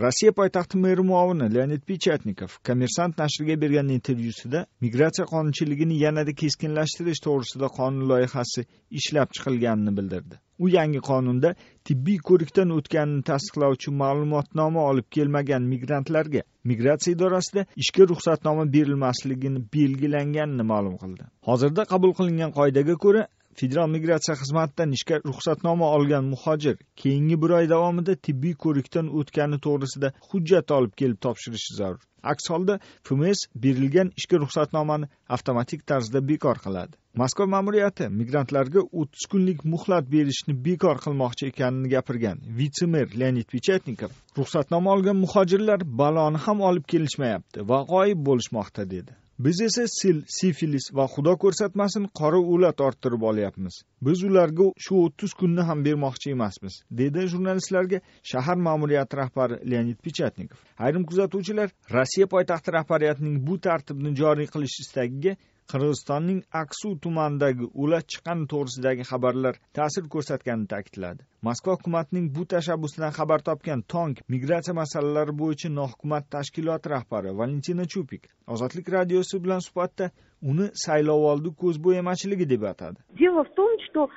rossiya poytaxti meri muovini leonid pechatnikov kommersant nashriga bergan intervyusida migratsiya qonunchiligini yanada keskinlashtirish to'g'risida qonun loyihasi ishlab chiqilganini bildirdi u yangi qonunda tibbiy ko'rikdan o'tganini tasdiqlovchi ma'lumotnoma olib kelmagan migrantlarga migratsiya idorasida ishga ruxsatnoma berilmasligini belgilanganini ma'lum qildi hozirda qabul qilingan qoidaga ko'ra federal migratsiya xizmatidan ishga ruxsatnoma olgan muhojir keyingi bir oy davomida tibbiy ko'rikdan o'tgani to'g'risida hujjat olib kelib topshirishi zarur aks holda fms berilgan ishga ruxsatnomani avtomatik tarzda bekor qiladi moskva ma'muriyati migrantlarga o'ttiz kunlik muhlat berishni bekor qilmoqchi ekanini gapirgan vitse mer leonid vichetnikov ruxsatnoma olgan muhojirlar baloni ham olib kelishmayapti va g'oyib bo'lishmoqda dedi biz esa sil sifilis va xudo ko'rsatmasin qora o'lat orttirib olyapmiz biz ularga shu o'ttiz kunni ham bermoqchi emasmiz dedi jurnalistlarga shahar ma'muriyati rahbari leonid pechatnikov ayrim kuzatuvchilar rossiya poytaxti rahbariyatining bu tartibni joriy qilish istagiga qirg'izistonning aksu tumanidagi o'la chiqqan to'g'risidagi xabarlar ta'sir ko'rsatganini ta'kidladi moskva hukumatining bu tashabbusidan xabar topgan tong migratsiya masalalari bo'yicha nohukumat tashkiloti rahbari valentina chupik ozodlik radiosi bilan suhbatda uni saylovoldi ko'zbo'yamachiligi deb atadi дело в том что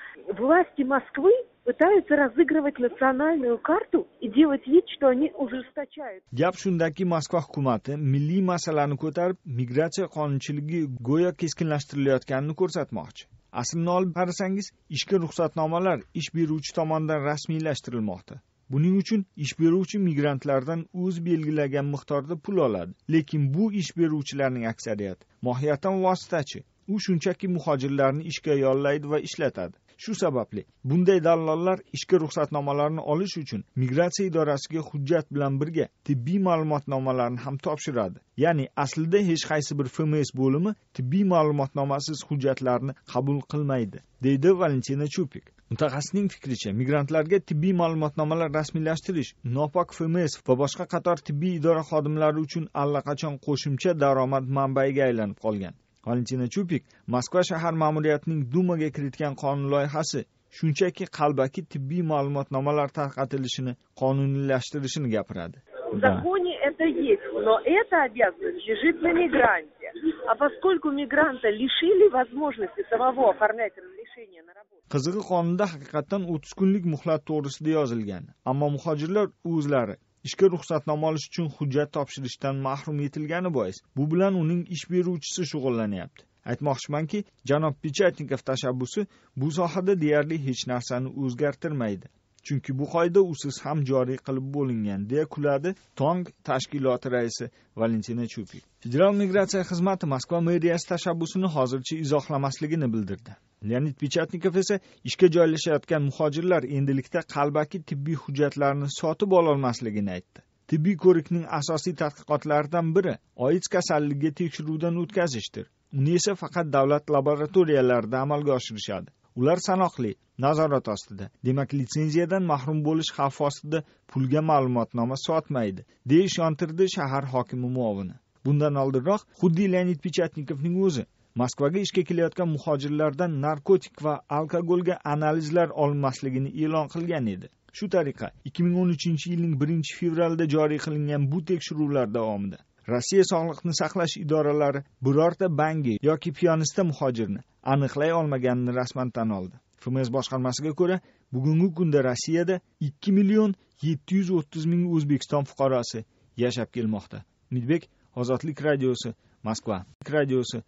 власти москвы пытаются разыгрывать национальную карту и делать вид, что они ужесточают. Gap shundaki, Moskva hukumati milliy masalani ko'tarib, migratsiya qonunchiligi go'yo keskinlashtirilayotganini ko'rsatmoqchi. Aslini olib qarasangiz, ishga ruxsatnomalar ish beruvchi tomonidan rasmiylashtirilmoqda. Buning uchun ish beruvchi migrantlardan o'z belgilagan miqdorda pul oladi, lekin bu ish beruvchilarning aksariyati mohiyatan vositachi. U shunchaki muhojirlarni ishga yollaydi va ishlatadi. shu sababli bunday dallollar ishga ruxsatnomalarini olish uchun migratsiya idorasiga hujjat bilan birga tibbiy ma'lumotnomalarni ham topshiradi ya'ni aslida hech qaysi bir fms bo'limi tibbiy ma'lumotnomasiz hujjatlarni qabul qilmaydi deydi valentina chupik mutaxassisning fikricha migrantlarga tibbiy ma'lumotnomalar rasmiylashtirish nopok fms va boshqa qator tibbiy idora xodimlari uchun allaqachon qo'shimcha daromad manbayiga aylanib qolgan valentina chupik moskva shahar ma'muriyatining dumaga kiritgan qonun loyihasi shunchaki qalbaki tibbiy ma'lumotnomalar tarqatilishini qonuniylashtirishini gapiradi в законе это есть, но эта обязанность лежит на мигранте. А поскольку мигранта лишили возможности самого оформлять разрешение на работу... Qizig'i qonunda haqiqatdan 30 kunlik muhlat to'g'risida yozilgan, ammo muhojirlar o'zlari ishga ruxsatnoma olish uchun hujjat topshirishdan mahrum etilgani bois bu bilan uning ish beruvchisi shug'ullanyapti aytmoqchimanki janob pechatnikov tashabbusi bu sohada deyarli hech narsani o'zgartirmaydi chunki bu qoida usiz ham joriy qilib bo'lingan deya kuladi tong tashkiloti raisi valentina chupik federal migratsiya xizmati moskva meriyasi tashabbusini hozircha izohlamasligini bildirdi leonid pechatnikov esa ishga joylashayotgan muhojirlar endilikda qalbaki tibbiy hujjatlarni sotib ololmasligini aytdi tibbiy ko'rikning asosiy tadqiqotlaridan biri oids kasalligiga tekshiruvdan o'tkazishdir uni esa faqat davlat laboratoriyalarida amalga oshirishadi ular sanoqli nazorat ostida demak litsenziyadan mahrum bo'lish xavfi ostida pulga ma'lumotnoma sotmaydi deya ishontirdi shahar hokimi muovini bundan oldinroq xuddi leonid pechatnikovning o'zi moskvaga ishga kelayotgan muhojirlardan narkotik va alkogolga analizlar olinmasligini e'lon qilgan edi shu tariqa 2013 yilning 1 fevralida joriy qilingan bu tekshiruvlar davomida rossiya sog'liqni saqlash idoralari birorta bangi yoki piyonista muhojirni aniqlay olmaganini rasman tan oldi fms boshqarmasiga ko'ra bugungi kunda rossiyada 2 million 730 ming o'zbekiston fuqarosi yashab kelmoqda umidbek ozodlik radiosi moskva radiosi